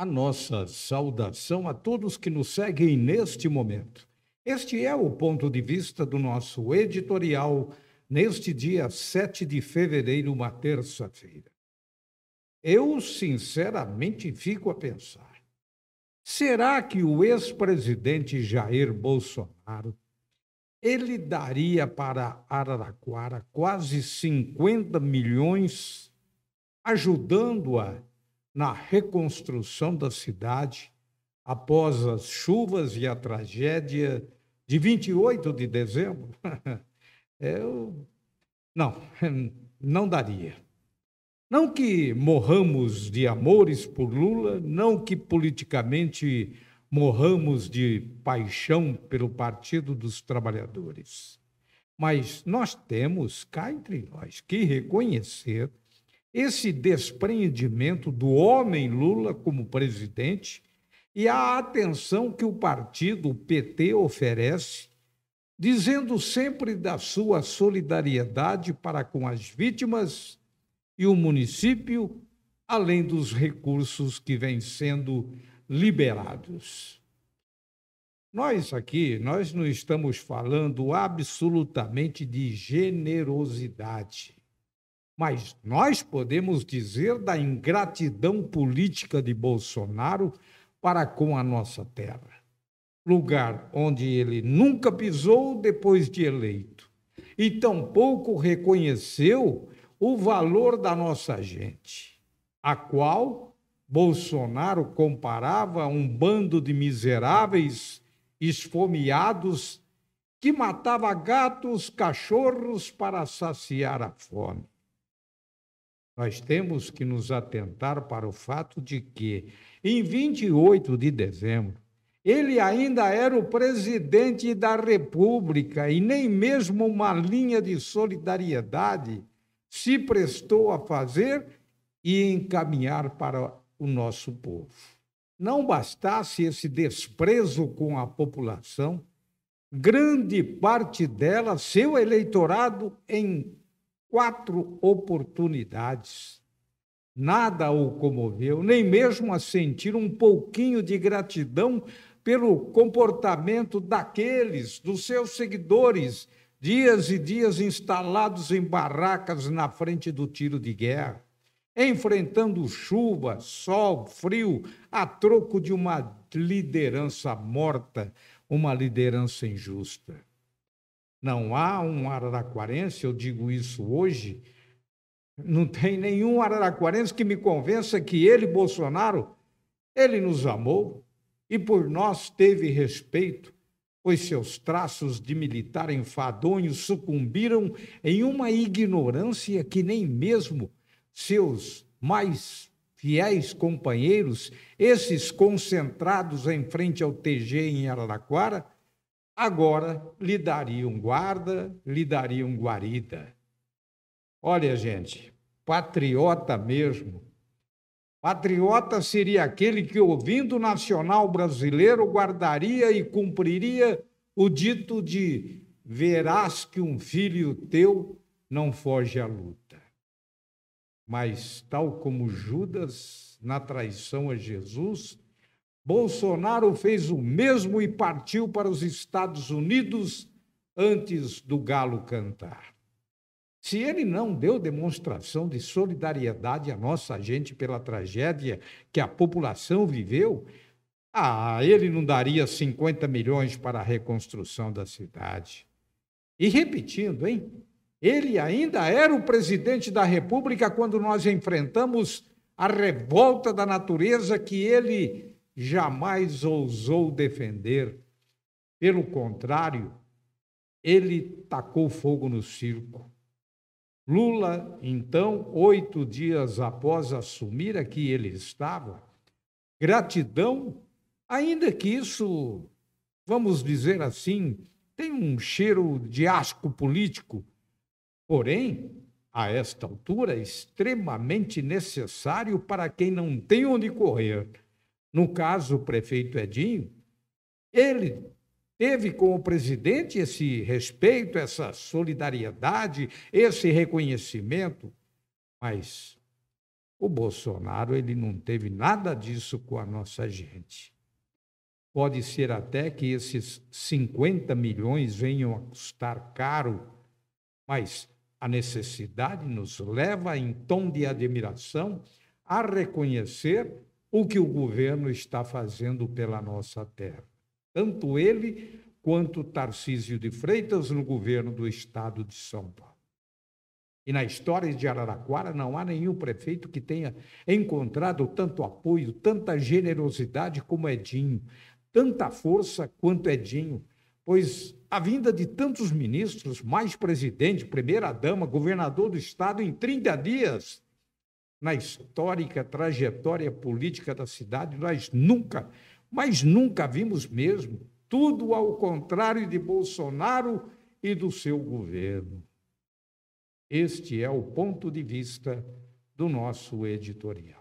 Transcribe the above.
a nossa saudação a todos que nos seguem neste momento. Este é o ponto de vista do nosso editorial neste dia 7 de fevereiro, uma terça-feira. Eu, sinceramente, fico a pensar: será que o ex-presidente Jair Bolsonaro ele daria para Araraquara quase 50 milhões, ajudando-a na reconstrução da cidade após as chuvas e a tragédia de 28 de dezembro? Eu. Não, não daria. Não que morramos de amores por Lula, não que politicamente morramos de paixão pelo Partido dos Trabalhadores. Mas nós temos, cá entre nós, que reconhecer esse desprendimento do homem Lula como presidente e a atenção que o partido PT oferece, dizendo sempre da sua solidariedade para com as vítimas e o município, além dos recursos que vêm sendo liberados. Nós aqui, nós não estamos falando absolutamente de generosidade. Mas nós podemos dizer da ingratidão política de Bolsonaro para com a nossa terra, lugar onde ele nunca pisou depois de eleito, e tampouco reconheceu o valor da nossa gente, a qual Bolsonaro comparava a um bando de miseráveis esfomeados que matava gatos, cachorros para saciar a fome. Nós temos que nos atentar para o fato de que, em 28 de dezembro, ele ainda era o presidente da República e nem mesmo uma linha de solidariedade se prestou a fazer e encaminhar para o nosso povo. Não bastasse esse desprezo com a população, grande parte dela, seu eleitorado, em quatro oportunidades. Nada o comoveu, nem mesmo a sentir um pouquinho de gratidão pelo comportamento daqueles, dos seus seguidores, dias e dias instalados em barracas na frente do tiro de guerra, enfrentando chuva, sol, frio, a troco de uma liderança morta, uma liderança injusta. Não há um araraquarense, eu digo isso hoje, não tem nenhum araraquarense que me convença que ele, Bolsonaro, ele nos amou e por nós teve respeito, pois seus traços de militar enfadonho sucumbiram em uma ignorância que nem mesmo seus mais fiéis companheiros, esses concentrados em frente ao TG em Araraquara, agora lhe dariam guarda, lhe dariam guarida. Olha, gente, patriota mesmo. Patriota seria aquele que, ouvindo o nacional brasileiro, guardaria e cumpriria o dito de: verás que um filho teu não foge à luta. Mas, tal como Judas, na traição a Jesus, Bolsonaro fez o mesmo e partiu para os Estados Unidos antes do galo cantar. Se ele não deu demonstração de solidariedade à nossa gente pela tragédia que a população viveu, ah, ele não daria 50 milhões para a reconstrução da cidade. E repetindo, hein? Ele ainda era o presidente da República quando nós enfrentamos a revolta da natureza que ele jamais ousou defender. Pelo contrário, ele tacou fogo no circo. Lula, então, oito dias após assumir aqui ele estava, gratidão, ainda que isso, vamos dizer assim, tem um cheiro de asco político, porém, a esta altura, extremamente necessário para quem não tem onde correr no caso o prefeito Edinho, ele teve com o presidente esse respeito, essa solidariedade, esse reconhecimento, mas o Bolsonaro ele não teve nada disso com a nossa gente. Pode ser até que esses 50 milhões venham a custar caro, mas a necessidade nos leva, em tom de admiração, a reconhecer o que o governo está fazendo pela nossa terra. Tanto ele quanto Tarcísio de Freitas no governo do estado de São Paulo. E na história de Araraquara não há nenhum prefeito que tenha encontrado tanto apoio, tanta generosidade como Edinho, tanta força quanto Edinho, pois a vinda de tantos ministros, mais presidente, primeira-dama, governador do estado em 30 dias, na histórica trajetória política da cidade, nós nunca, mas nunca vimos mesmo tudo ao contrário de Bolsonaro e do seu governo. Este é o ponto de vista do nosso editorial.